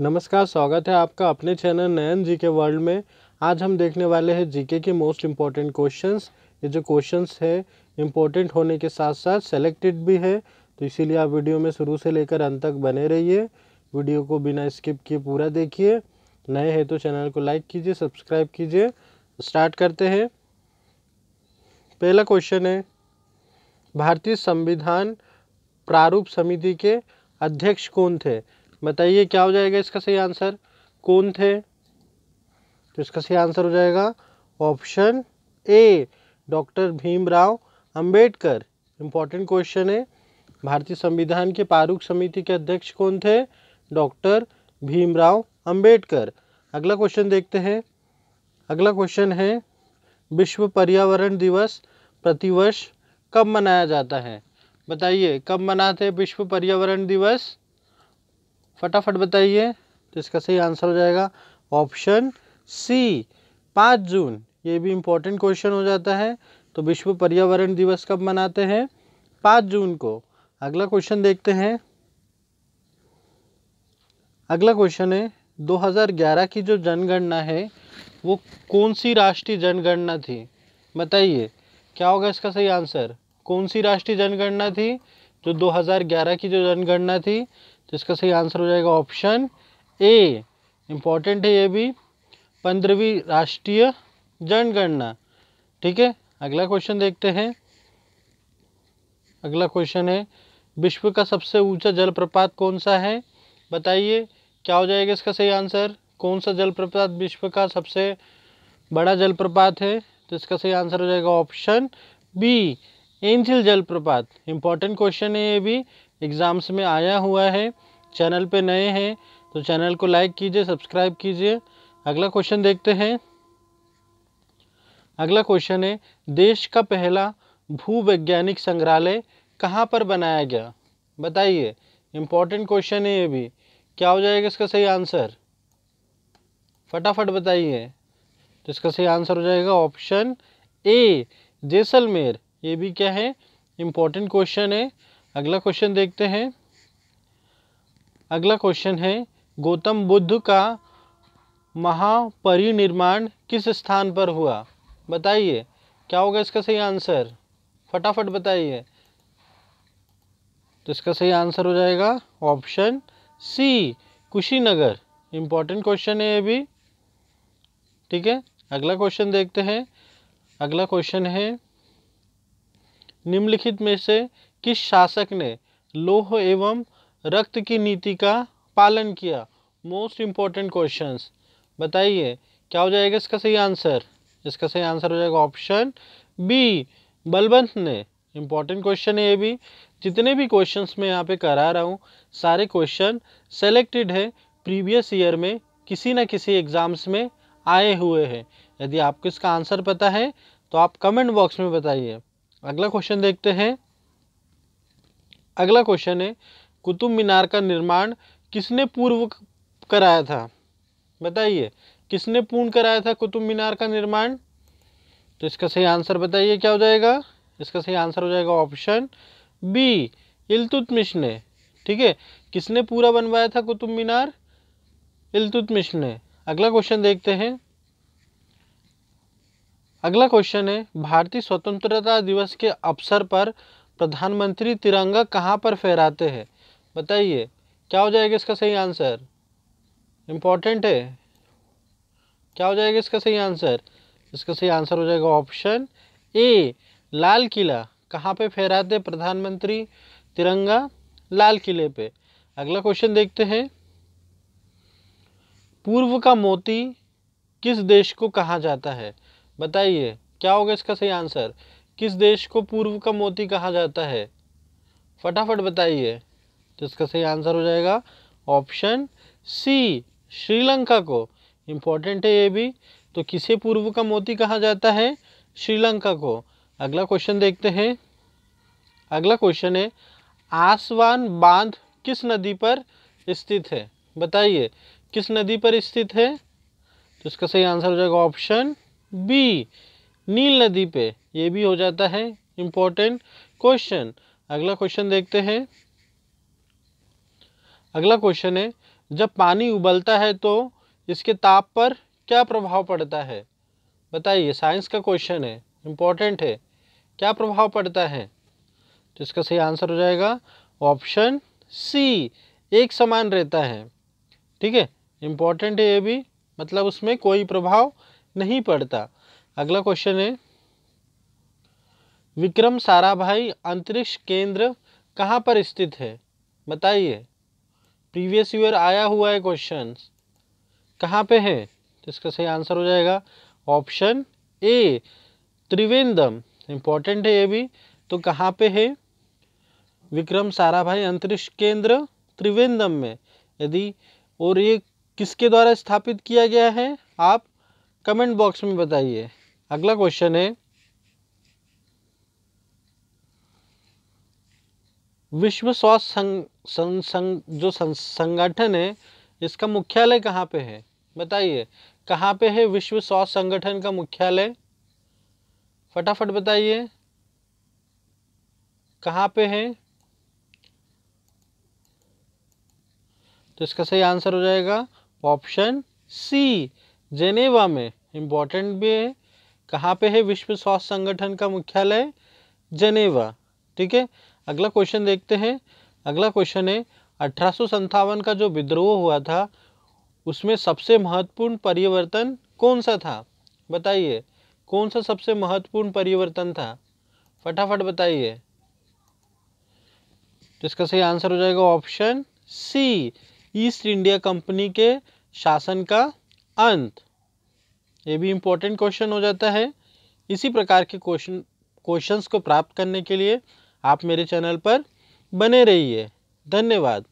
नमस्कार स्वागत है आपका अपने चैनल नयन जी के वर्ल्ड में आज हम देखने वाले हैं जीके के मोस्ट इम्पॉर्टेंट क्वेश्चंस ये जो क्वेश्चंस है इम्पोर्टेंट होने के साथ साथ सेलेक्टेड भी है तो इसीलिए आप वीडियो में शुरू से लेकर अंत तक बने रहिए वीडियो को बिना स्किप किए पूरा देखिए नए हैं तो चैनल को लाइक कीजिए सब्सक्राइब कीजिए स्टार्ट करते हैं पहला क्वेश्चन है भारतीय संविधान प्रारूप समिति के अध्यक्ष कौन थे बताइए क्या हो जाएगा इसका सही आंसर कौन थे तो इसका सही आंसर हो जाएगा option A doctor Bhimrao Ambedkar important question है भारतीय संविधान के पारूख समिति के अध्यक्ष कौन थे डॉक्टर भीमराव अंबेडकर अगला क्वेश्चन देखते हैं अगला क्वेश्चन है विश्व पर्यावरण दिवस प्रतिवर्ष कब मनाया जाता है बताइए कब मनाते हैं विश्व पर्यावरण दिवस फटाफट बताइए तो इसका सही आंसर हो जाएगा ऑप्शन सी पाँच जून ये भी इम्पोर्टेंट क्वेश्चन हो जाता है तो विश्व पर्यावरण दिवस कब मनाते हैं पाँच जून को अगला क्वेश्चन देखते हैं अगला क्वेश्चन है 2011 की जो जनगणना है वो कौन सी राष्ट्रीय जनगणना थी बताइए क्या होगा इसका सही आंसर कौन सी राष्ट्रीय जनगणना थी जो 2011 की जो जनगणना थी तो इसका सही आंसर हो जाएगा ऑप्शन ए इम्पॉर्टेंट है ये भी पंद्रहवीं राष्ट्रीय जनगणना ठीक है अगला क्वेश्चन देखते हैं अगला क्वेश्चन है विश्व का सबसे ऊंचा जलप्रपात कौन सा है बताइए क्या हो जाएगा इसका सही आंसर कौन सा जलप्रपात विश्व का सबसे बड़ा जलप्रपात है तो इसका सही आंसर हो जाएगा ऑप्शन बी एंजिल जलप्रपात इंपॉर्टेंट क्वेश्चन है ये भी एग्ज़ाम्स में आया हुआ है चैनल पे नए हैं तो चैनल को लाइक कीजिए सब्सक्राइब कीजिए अगला क्वेश्चन देखते हैं अगला क्वेश्चन है देश का पहला भूवैज्ञानिक संग्रहालय कहाँ पर बनाया गया बताइए इम्पॉर्टेंट क्वेश्चन है ये भी क्या हो जाएगा इसका सही आंसर फटाफट बताइए तो इसका सही आंसर हो जाएगा ऑप्शन ए जैसलमेर ये भी क्या है इम्पोर्टेंट क्वेश्चन है अगला क्वेश्चन देखते हैं अगला क्वेश्चन है गौतम बुद्ध का महापरिनिर्माण किस स्थान पर हुआ बताइए क्या होगा इसका सही आंसर फटाफट बताइए तो इसका सही आंसर हो जाएगा option C Kushinagar important question है ये भी ठीक है अगला क्वेश्चन देखते हैं अगला क्वेश्चन है निम्नलिखित में से किस शासक ने लोह एवं रक्त की नीति का पालन किया मोस्ट इम्पॉर्टेंट क्वेश्चंस बताइए क्या हो जाएगा इसका सही आंसर इसका सही आंसर हो जाएगा ऑप्शन बी बलवंत ने इम्पॉर्टेंट क्वेश्चन है ये भी जितने भी क्वेश्चंस मैं यहाँ पे करा रहा हूँ सारे क्वेश्चन सेलेक्टेड है प्रीवियस ईयर में किसी न किसी एग्ज़ाम्स में आए हुए हैं यदि आपको इसका आंसर पता है तो आप कमेंट बॉक्स में बताइए अगला क्वेश्चन देखते हैं अगला क्वेश्चन है कुतुब मीनार का निर्माण किसने पूर्व कराया था बताइए किसने पूर्ण कराया था कुतुब मीनार का निर्माण तो इसका सही आंसर बताइए क्या हो जाएगा इसका सही आंसर हो जाएगा ऑप्शन बी इलतुतमिश ने ठीक है किसने पूरा बनवाया था कुतुब मीनार इलतुतमिश ने अगला क्वेश्चन देखते हैं अगला क्वेश्चन है भारतीय स्वतंत्रता दिवस के अवसर पर प्रधानमंत्री तिरंगा कहाँ पर फहराते हैं बताइए क्या हो जाएगा इसका सही आंसर इम्पॉर्टेंट है क्या हो जाएगा इसका सही आंसर इसका सही आंसर हो जाएगा ऑप्शन ए लाल किला कहाँ पे फहराते प्रधानमंत्री तिरंगा लाल किले पे अगला क्वेश्चन देखते हैं पूर्व का मोती किस देश को कहा जाता है बताइए क्या होगा इसका सही आंसर किस देश को पूर्व का मोती कहा जाता है फटाफट बताइए तो इसका सही आंसर हो जाएगा ऑप्शन सी श्रीलंका को इम्पोर्टेंट है ये भी तो किसे पूर्व का मोती कहा जाता है श्रीलंका को अगला क्वेश्चन देखते हैं अगला क्वेश्चन है आसवान बांध किस नदी पर स्थित है बताइए किस नदी पर स्थित है तो इसका सही आंसर हो जाएगा ऑप्शन बी नील नदी पे ये भी हो जाता है इम्पोर्टेंट क्वेश्चन अगला क्वेश्चन देखते हैं अगला क्वेश्चन है जब पानी उबलता है तो इसके ताप पर क्या प्रभाव पड़ता है बताइए साइंस का क्वेश्चन है इम्पोर्टेंट है क्या प्रभाव पड़ता है तो इसका सही आंसर हो जाएगा ऑप्शन सी एक समान रहता है ठीक है इम्पोर्टेंट है ये भी मतलब उसमें कोई प्रभाव नहीं पड़ता अगला क्वेश्चन है विक्रम साराभाई अंतरिक्ष केंद्र कहाँ पर स्थित है बताइए प्रीवियस ईयर आया हुआ है क्वेश्चन कहाँ पे है तो इसका सही आंसर हो जाएगा ऑप्शन ए त्रिवेंद्रम इम्पॉर्टेंट है ये भी तो कहाँ पे है विक्रम साराभाई अंतरिक्ष केंद्र त्रिवेंद्रम में यदि और ये किसके द्वारा स्थापित किया गया है आप कमेंट बॉक्स में बताइए अगला क्वेश्चन है विश्व स्वास्थ्य जो संगठन है इसका मुख्यालय कहाँ पे है बताइए कहाँ पे है विश्व स्वास्थ्य संगठन का मुख्यालय फटाफट बताइए कहाँ पे है तो इसका सही आंसर हो जाएगा ऑप्शन सी जेनेवा में इम्पोर्टेंट भी है कहाँ पे है विश्व स्वास्थ्य संगठन का मुख्यालय जनेवा ठीक है अगला क्वेश्चन देखते हैं अगला क्वेश्चन है अठारह का जो विद्रोह हुआ था उसमें सबसे महत्वपूर्ण परिवर्तन कौन सा था बताइए कौन सा सबसे महत्वपूर्ण परिवर्तन था फटाफट बताइए तो इसका सही आंसर हो जाएगा option C east India company के शासन का अंत ये भी इम्पोर्टेंट क्वेश्चन हो जाता है इसी प्रकार के क्वेश्चन क्वेश्चंस को प्राप्त करने के लिए आप मेरे चैनल पर बने रहिए धन्यवाद